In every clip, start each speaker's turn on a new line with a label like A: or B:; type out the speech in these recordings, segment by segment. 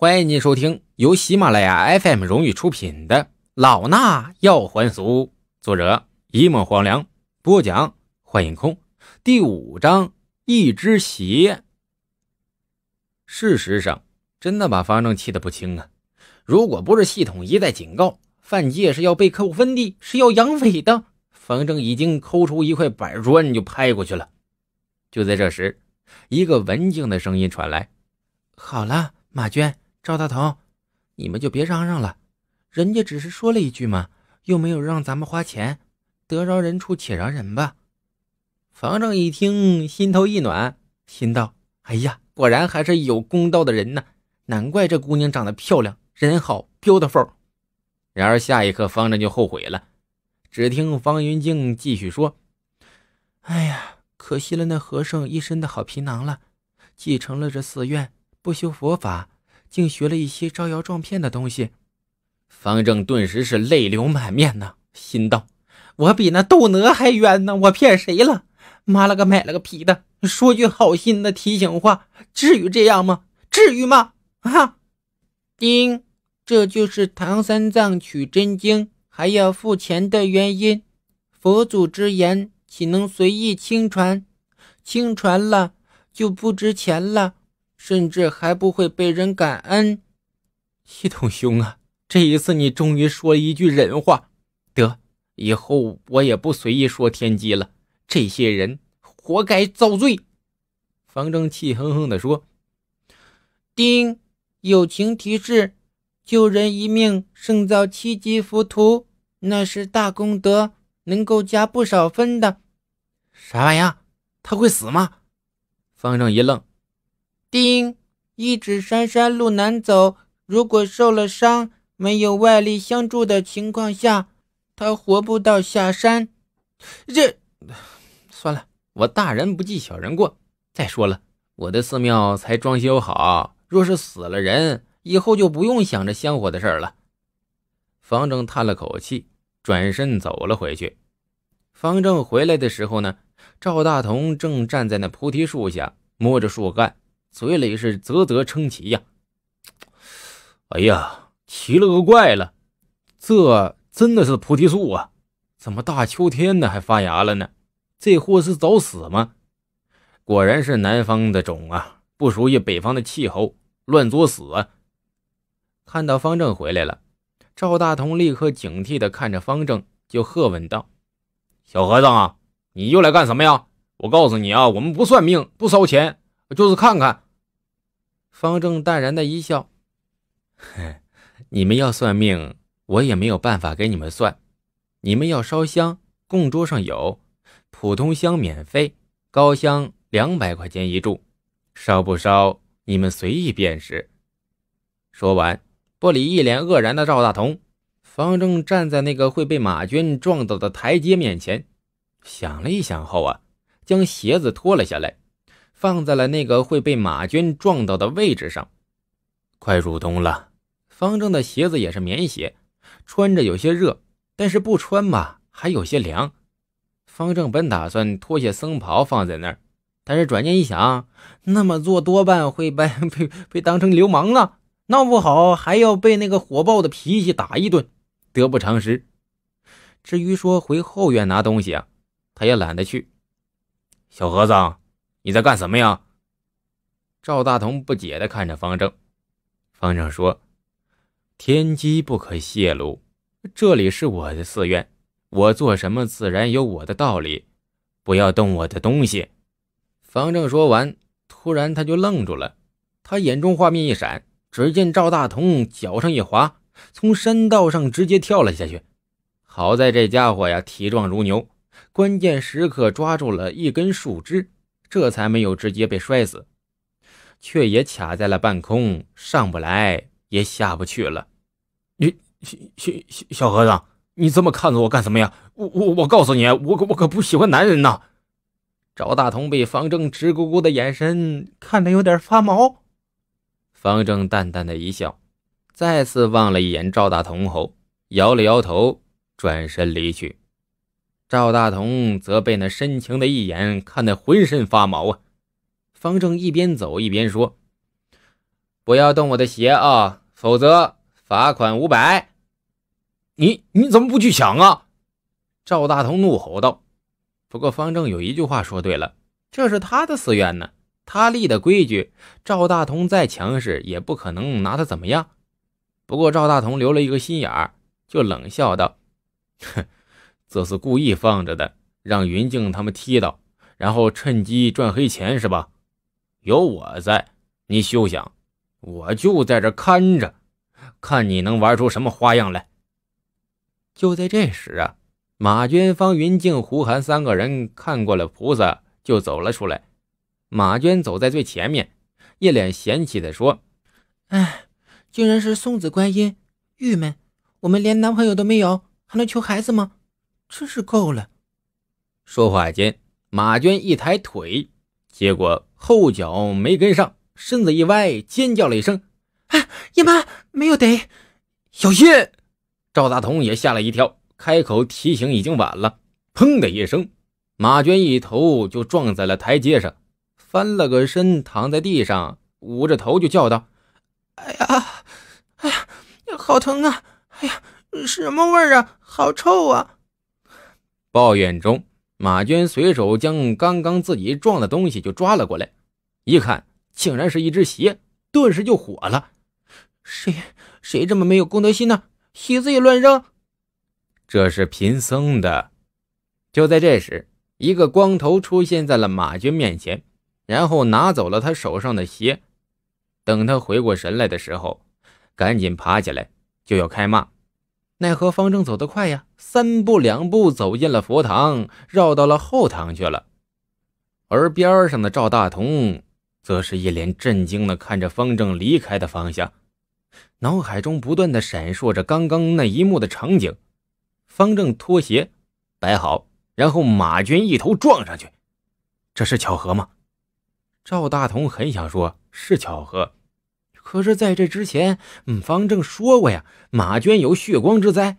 A: 欢迎您收听由喜马拉雅 FM 荣誉出品的《老衲要还俗》，作者一梦黄粱，播讲幻影空第五章《一只鞋》。事实上，真的把方正气得不轻啊！如果不是系统一再警告，犯戒是要被扣分的，是要扬匪的，方正已经抠出一块板砖就拍过去了。就在这时，一个文静的声音传来：“好了，马娟。”赵大头，你们就别嚷嚷了，人家只是说了一句嘛，又没有让咱们花钱，得饶人处且饶人吧。方正一听，心头一暖，心道：“哎呀，果然还是有公道的人呢，难怪这姑娘长得漂亮，人好，b e a u t i f u l 然而下一刻，方正就后悔了。只听方云静继续说：“哎呀，可惜了那和尚一身的好皮囊了，继承了这寺院，不修佛法。”竟学了一些招摇撞骗的东西，方正顿时是泪流满面呢，心道：我比那窦娥还冤呢！我骗谁了？妈了个买了个皮的！说句好心的提醒话，至于这样吗？至于吗？啊！丁，这就是唐三藏取真经还要付钱的原因。佛祖之言岂能随意轻传？轻传了就不值钱了。甚至还不会被人感恩，系统兄啊，这一次你终于说一句人话。得，以后我也不随意说天机了。这些人活该遭罪。方正气哼哼地说：“叮，友情提示，救人一命胜造七级浮屠，那是大功德，能够加不少分的。啥玩意？他会死吗？”方正一愣。丁，一指山山路难走，如果受了伤，没有外力相助的情况下，他活不到下山。这算了，我大人不计小人过。再说了，我的寺庙才装修好，若是死了人，以后就不用想着香火的事了。方正叹了口气，转身走了回去。方正回来的时候呢，赵大同正站在那菩提树下摸着树干。嘴里是啧啧称奇呀，哎呀，奇了个怪了，这真的是菩提树啊？怎么大秋天的还发芽了呢？这货是找死吗？果然是南方的种啊，不熟悉北方的气候，乱作死啊！看到方正回来了，赵大同立刻警惕地看着方正，就喝问道：“小和尚啊，你又来干什么呀？我告诉你啊，我们不算命，不烧钱。”就是看看。方正淡然的一笑：“你们要算命，我也没有办法给你们算；你们要烧香，供桌上有普通香免费，高香两百块钱一柱，烧不烧你们随意便是。”说完，不理一脸愕然的赵大同。方正站在那个会被马军撞倒的台阶面前，想了一想后啊，将鞋子脱了下来。放在了那个会被马军撞到的位置上。快入冬了，方正的鞋子也是棉鞋，穿着有些热，但是不穿吧，还有些凉。方正本打算脱下僧袍放在那儿，但是转念一想，那么做多半会被 被被当成流氓了，闹不好还要被那个火爆的脾气打一顿，得不偿失。至于说回后院拿东西啊，他也懒得去。小和尚。你在干什么呀？赵大同不解地看着方正。方正说：“天机不可泄露，这里是我的寺院，我做什么自然有我的道理。不要动我的东西。”方正说完，突然他就愣住了。他眼中画面一闪，只见赵大同脚上一滑，从山道上直接跳了下去。好在这家伙呀，体壮如牛，关键时刻抓住了一根树枝。这才没有直接被摔死，却也卡在了半空，上不来也下不去了。你小小小和尚，你这么看着我干什么呀？我我我告诉你，我可我可不喜欢男人呐！赵大同被方正直勾勾的眼神看得有点发毛。方正淡淡的一笑，再次望了一眼赵大同后，摇了摇头，转身离去。赵大同则被那深情的一眼看得浑身发毛啊！方正一边走一边说：“不要动我的鞋啊，否则罚款五百。”你你怎么不去抢啊？”赵大同怒吼道。不过方正有一句话说对了：“这是他的私怨呢，他立的规矩，赵大同再强势也不可能拿他怎么样。”不过赵大同留了一个心眼儿，就冷笑道：“哼。”这是故意放着的，让云静他们踢到，然后趁机赚黑钱是吧？有我在，你休想！我就在这看着，看你能玩出什么花样来。就在这时啊，马娟、方云静、胡涵三个人看过了菩萨，就走了出来。马娟走在最前面，一脸嫌弃地说：“哎，竟然是送子观音，郁闷！我们连男朋友都没有，还能求孩子吗？”真是够了！说话间，马娟一抬腿，结果后脚没跟上，身子一歪，尖叫了一声：“哎，姨妈，没有得，小心！”赵大同也吓了一跳，开口提醒，已经晚了。砰的一声，马娟一头就撞在了台阶上，翻了个身，躺在地上，捂着头就叫道：“哎呀，哎呀，好疼啊！哎呀，什么味儿啊？好臭啊！”抱怨中，马娟随手将刚刚自己撞的东西就抓了过来，一看竟然是一只鞋，顿时就火了：“谁谁这么没有公德心呢？鞋子也乱扔！”这是贫僧的。就在这时，一个光头出现在了马娟面前，然后拿走了他手上的鞋。等他回过神来的时候，赶紧爬起来就要开骂。奈何方正走得快呀，三步两步走进了佛堂，绕到了后堂去了。而边上的赵大同则是一脸震惊地看着方正离开的方向，脑海中不断的闪烁着刚刚那一幕的场景。方正脱鞋，摆好，然后马军一头撞上去，这是巧合吗？赵大同很想说，是巧合。可是，在这之前，嗯，方正说过呀，马娟有血光之灾。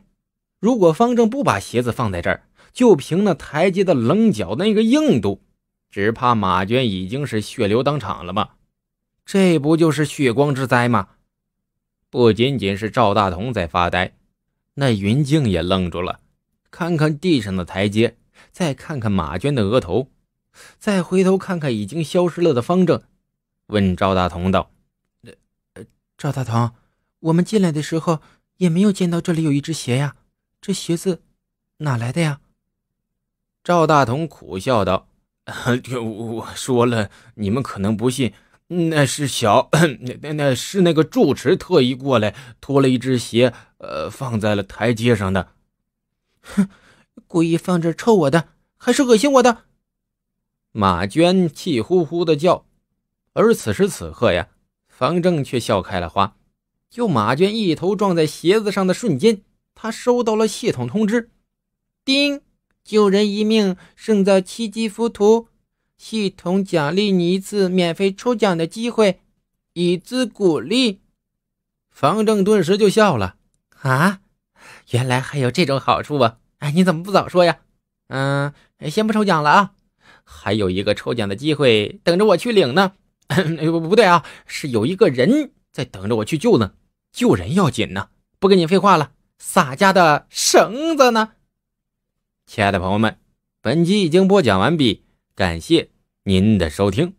A: 如果方正不把鞋子放在这儿，就凭那台阶的棱角那个硬度，只怕马娟已经是血流当场了吧？这不就是血光之灾吗？不仅仅是赵大同在发呆，那云静也愣住了，看看地上的台阶，再看看马娟的额头，再回头看看已经消失了的方正，问赵大同道。赵大同，我们进来的时候也没有见到这里有一只鞋呀，这鞋子哪来的呀？赵大同苦笑道：“ 我说了，你们可能不信，那是小那那 那是那个住持特意过来脱了一只鞋，呃，放在了台阶上的。哼，故意放这臭我的，还是恶心我的？”马娟气呼呼的叫。而此时此刻呀。方正却笑开了花。就马娟一头撞在鞋子上的瞬间，他收到了系统通知：“叮，救人一命胜造七级浮屠，系统奖励你一次免费抽奖的机会，以资鼓励。”方正顿时就笑了：“啊，原来还有这种好处啊！哎，你怎么不早说呀？嗯，先不抽奖了啊，还有一个抽奖的机会等着我去领呢。” 不不对啊，是有一个人在等着我去救呢，救人要紧呢，不跟你废话了，洒家的绳子呢？亲爱的朋友们，本集已经播讲完毕，感谢您的收听。